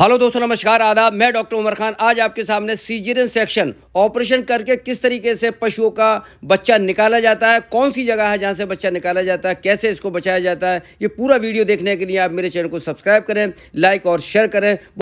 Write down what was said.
hello दोस्तों नमस्कार आदाब मैं डॉक्टर उमर खान आज आपके सामने सीजरियन सेक्शन ऑपरेशन करके किस तरीके से पशुओं का बच्चा निकाला जाता है कौन सी जगह है जहां से बच्चा निकाला जाता है कैसे इसको बचाया जाता है ये पूरा वीडियो देखने के लिए आप मेरे चैनल को सब्सक्राइब करें लाइक और शेयर करें